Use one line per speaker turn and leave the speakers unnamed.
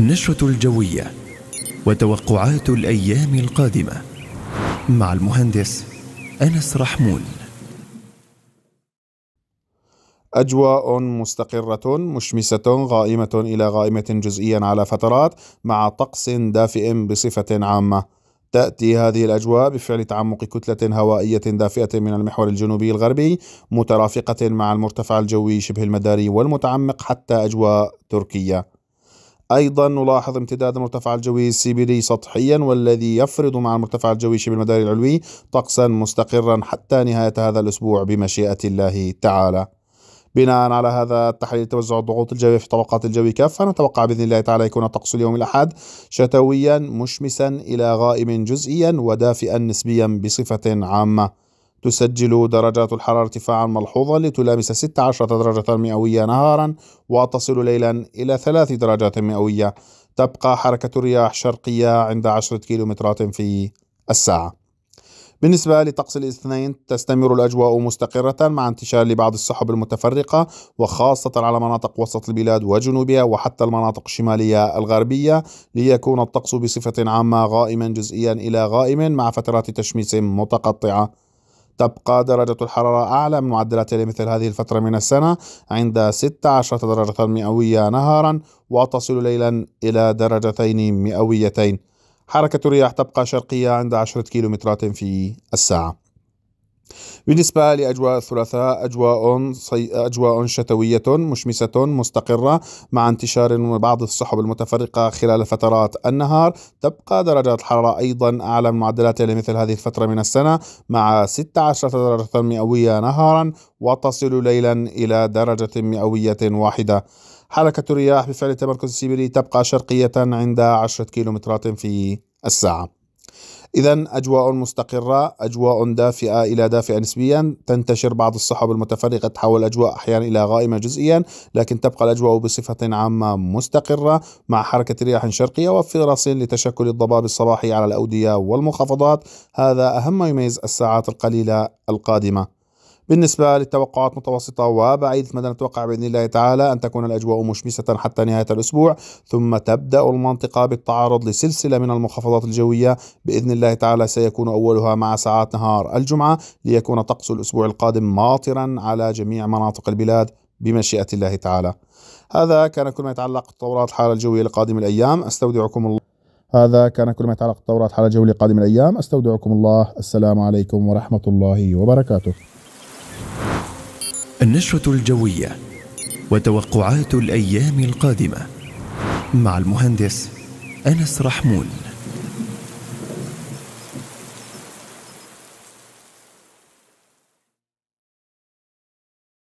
النشرة الجوية وتوقعات الأيام القادمة مع المهندس أنس رحمون
أجواء مستقرة مشمسة غائمة إلى غائمة جزئيا على فترات مع طقس دافئ بصفة عامة تأتي هذه الأجواء بفعل تعمق كتلة هوائية دافئة من المحور الجنوبي الغربي مترافقة مع المرتفع الجوي شبه المداري والمتعمق حتى أجواء تركيا أيضا نلاحظ امتداد المرتفع الجوي السي بي دي سطحيا والذي يفرض مع المرتفع الجوي شبه المدار العلوي طقسا مستقرا حتى نهاية هذا الأسبوع بمشيئة الله تعالى بناء على هذا التحليل توزع الضغوط الجوية في طبقات الجو كافة نتوقع بإذن الله تعالى يكون طقس اليوم الأحد شتويا مشمسا إلى غائم جزئيا ودافئا نسبيا بصفة عامة تسجل درجات الحرارة ارتفاعا ملحوظا لتلامس 16 درجة مئوية نهارا وتصل ليلا إلى 3 درجات مئوية تبقى حركة الرياح شرقية عند 10 كيلومترات في الساعة بالنسبة لطقس الاثنين تستمر الأجواء مستقرة مع انتشار لبعض السحب المتفرقة وخاصة على مناطق وسط البلاد وجنوبها وحتى المناطق الشمالية الغربية ليكون الطقس بصفة عامة غائما جزئيا إلى غائم مع فترات تشميس متقطعة تبقى درجة الحرارة أعلى من معدلاتها لمثل هذه الفترة من السنة عند 16 درجة مئوية نهارا وتصل ليلا إلى درجتين مئويتين حركة الرياح تبقى شرقية عند 10 كيلومترات في الساعة بالنسبة لأجواء الثلاثاء أجواء صي... أجواء شتوية مشمسة مستقرة مع انتشار بعض السحب المتفرقة خلال فترات النهار تبقى درجات الحرارة أيضا أعلى من معدلاتها لمثل هذه الفترة من السنة مع 16 درجة مئوية نهارا وتصل ليلا إلى درجة مئوية واحدة حركة الرياح بفعل التمركز السيبري تبقى شرقية عند 10 كيلومترات في الساعة إذا أجواء مستقرة أجواء دافئة إلى دافئة نسبيا تنتشر بعض السحب المتفرقة تحول الأجواء أحيانا إلى غائمة جزئيا لكن تبقى الأجواء بصفة عامة مستقرة مع حركة رياح شرقية وفرص لتشكل الضباب الصباحي على الأودية والمنخفضات هذا أهم ما يميز الساعات القليلة القادمة بالنسبة للتوقعات متوسطة وبعيدة مدى نتوقع بإذن الله تعالى أن تكون الأجواء مشمسة حتى نهاية الأسبوع ثم تبدأ المنطقة بالتعرض لسلسلة من المنخفضات الجوية بإذن الله تعالى سيكون أولها مع ساعات نهار الجمعة ليكون طقس الأسبوع القادم ماطرا على جميع مناطق البلاد بمشيئة الله تعالى هذا كان كل ما يتعلق بتطورات الحالة الجوية لقادم الأيام أستودعكم الله هذا كان كل ما يتعلق بتطورات الحالة الجوية لقادم الأيام أستودعكم الله السلام عليكم ورحمة الله وبركاته
النشرة الجوية وتوقعات الأيام القادمة مع المهندس أنس رحمون